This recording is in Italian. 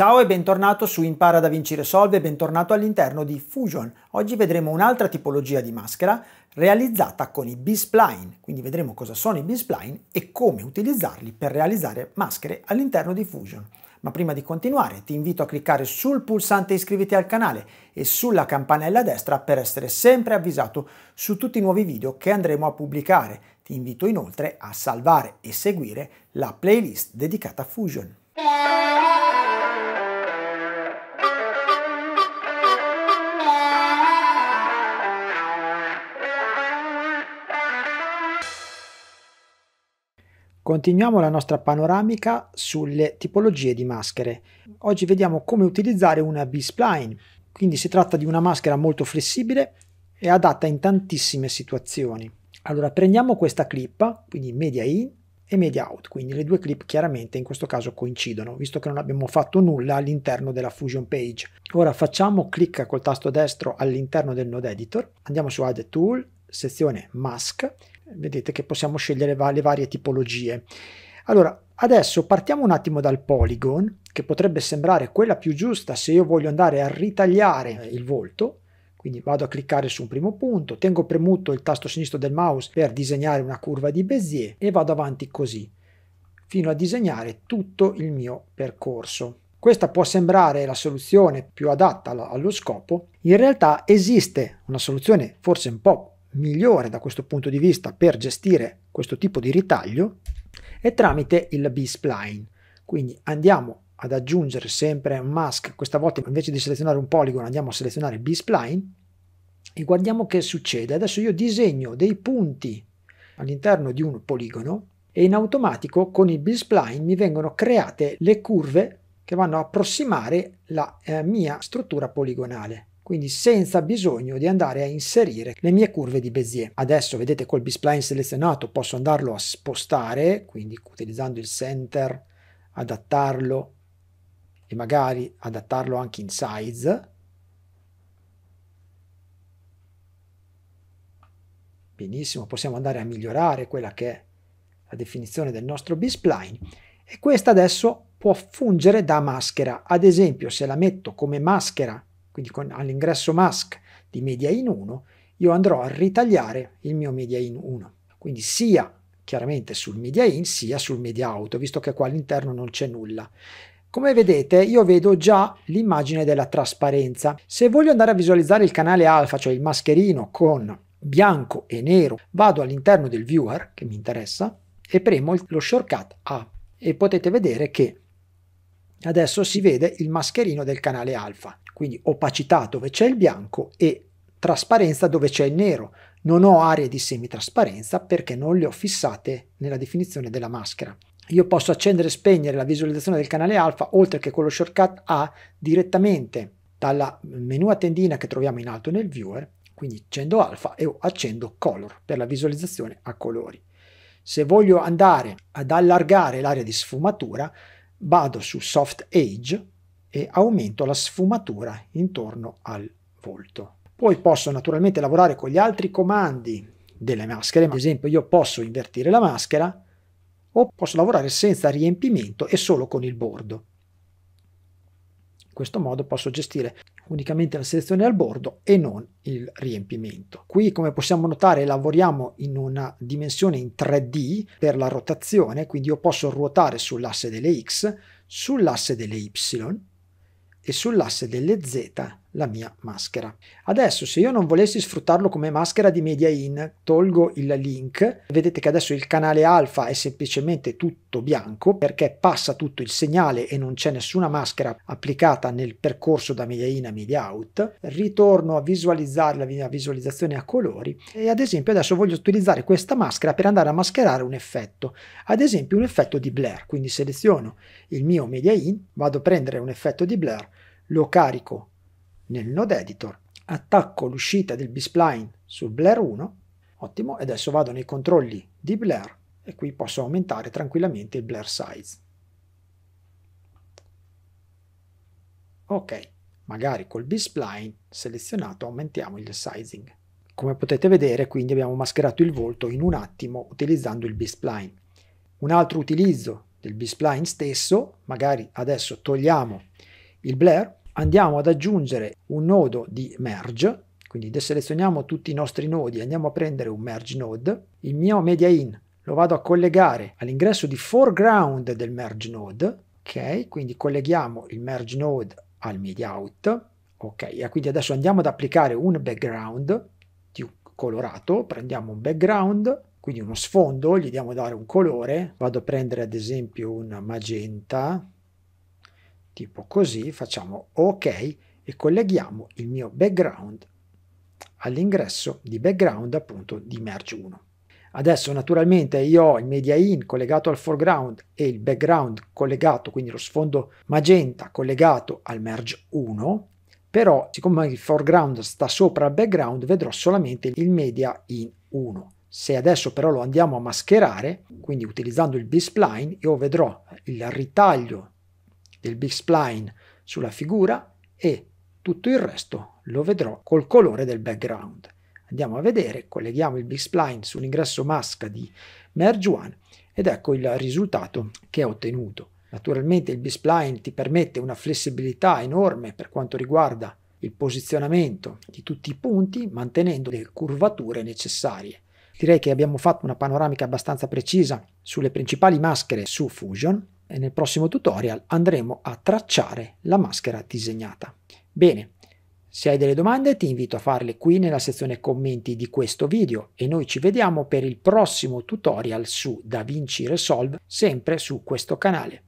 Ciao e bentornato su Impara da Vincere Solve, bentornato all'interno di Fusion. Oggi vedremo un'altra tipologia di maschera realizzata con i B-spline. quindi vedremo cosa sono i B-spline e come utilizzarli per realizzare maschere all'interno di Fusion. Ma prima di continuare ti invito a cliccare sul pulsante iscriviti al canale e sulla campanella a destra per essere sempre avvisato su tutti i nuovi video che andremo a pubblicare. Ti invito inoltre a salvare e seguire la playlist dedicata a Fusion. Continuiamo la nostra panoramica sulle tipologie di maschere. Oggi vediamo come utilizzare una B-spline, quindi si tratta di una maschera molto flessibile e adatta in tantissime situazioni. Allora prendiamo questa clip, quindi media in e media out, quindi le due clip chiaramente in questo caso coincidono, visto che non abbiamo fatto nulla all'interno della Fusion Page. Ora facciamo clic col tasto destro all'interno del node editor, andiamo su Add Tool, sezione Mask vedete che possiamo scegliere va- le varie tipologie. Allora, adesso partiamo un attimo dal polygon, che potrebbe sembrare quella più giusta se io voglio andare a ritagliare eh. il volto, quindi vado a cliccare su un primo punto, tengo premuto il tasto sinistro del mouse per disegnare una curva di Bézier e vado avanti così, fino a disegnare tutto il mio percorso. Questa può sembrare la soluzione più adatta allo scopo, in realtà esiste una soluzione forse un po' migliore da questo punto di vista per gestire questo tipo di ritaglio è tramite il B-spline. Quindi andiamo ad aggiungere sempre un mask, questa volta invece di selezionare un poligono andiamo a selezionare il B-spline e guardiamo che succede. Adesso io disegno dei punti all'interno di un poligono e in automatico con il B-spline mi vengono create le curve che vanno a approssimare la eh, mia struttura poligonale quindi senza bisogno di andare a inserire le mie curve di Bezier. Adesso vedete col bispline selezionato posso andarlo a spostare, quindi utilizzando il center, adattarlo e magari adattarlo anche in size. Benissimo, possiamo andare a migliorare quella che è la definizione del nostro bispline e questa adesso può fungere da maschera. Ad esempio, se la metto come maschera quindi con, all'ingresso mask di media in 1, io andrò a ritagliare il mio media in 1. Quindi sia chiaramente sul media in sia sul media out, visto che qua all'interno non c'è nulla. Come vedete io vedo già l'immagine della trasparenza. Se voglio andare a visualizzare il canale alfa, cioè il mascherino con bianco e nero, vado all'interno del viewer che mi interessa e premo lo shortcut A e potete vedere che Adesso si vede il mascherino del canale alfa, quindi opacità dove c'è il bianco e trasparenza dove c'è il nero. Non ho aree di semitrasparenza perché non le ho fissate nella definizione della maschera. Io posso accendere e spegnere la visualizzazione del canale alfa oltre che con lo shortcut A direttamente dalla menu a tendina che troviamo in alto nel viewer, quindi accendo alfa e accendo color per la visualizzazione a colori. Se voglio andare ad allargare l'area di sfumatura, vado su Soft Age e aumento la sfumatura intorno al volto. Poi posso naturalmente lavorare con gli altri comandi delle maschere, ad esempio io posso invertire la maschera o posso lavorare senza riempimento e solo con il bordo questo modo posso gestire unicamente la selezione al bordo e non il riempimento. Qui come possiamo notare lavoriamo in una dimensione in 3D per la rotazione, quindi io posso ruotare sull'asse delle X, sull'asse delle Y e sull'asse delle Z la mia maschera. Adesso se io non volessi sfruttarlo come maschera di media in, tolgo il link, vedete che adesso il canale alfa è semplicemente tutto bianco perché passa tutto il segnale e non c'è nessuna maschera applicata nel percorso da media in a media out, Ritorno a visualizzare la mia visualizzazione a colori e ad esempio adesso voglio utilizzare questa maschera per andare a mascherare un effetto, ad esempio un effetto di blur, quindi seleziono il mio media in, vado a prendere un effetto di blur, lo carico nel node editor, attacco l'uscita del B-spline sul Blur 1, ottimo, e adesso vado nei controlli di Blur e qui posso aumentare tranquillamente il Blur size. Ok, magari col B-spline selezionato aumentiamo il sizing. Come potete vedere quindi abbiamo mascherato il volto in un attimo utilizzando il B-spline. Un altro utilizzo del B-spline stesso, magari adesso togliamo il blur andiamo ad aggiungere un nodo di merge, quindi deselezioniamo tutti i nostri nodi, andiamo a prendere un merge node, il mio media in lo vado a collegare all'ingresso di foreground del merge node, ok? Quindi colleghiamo il merge node al media out, ok? E quindi adesso andiamo ad applicare un background più colorato, prendiamo un background, quindi uno sfondo, gli diamo dare un colore, vado a prendere ad esempio un magenta, tipo così facciamo ok e colleghiamo il mio background all'ingresso di background appunto di merge 1. Adesso naturalmente io ho il media in collegato al foreground e il background collegato, quindi lo sfondo magenta collegato al merge 1, però siccome il foreground sta sopra il background vedrò solamente il media in 1. Se adesso però lo andiamo a mascherare, quindi utilizzando il B-spline, io vedrò il ritaglio del big spline sulla figura e tutto il resto lo vedrò col colore del background. Andiamo a vedere, colleghiamo il big spline sull'ingresso masca di Merge One ed ecco il risultato che ho ottenuto. Naturalmente il big spline ti permette una flessibilità enorme per quanto riguarda il posizionamento di tutti i punti mantenendo le curvature necessarie. Direi che abbiamo fatto una panoramica abbastanza precisa sulle principali maschere su Fusion e nel prossimo tutorial andremo a tracciare la maschera disegnata. Bene, se hai delle domande ti invito a farle qui nella sezione commenti di questo video e noi ci vediamo per il prossimo tutorial su DaVinci Resolve sempre su questo canale.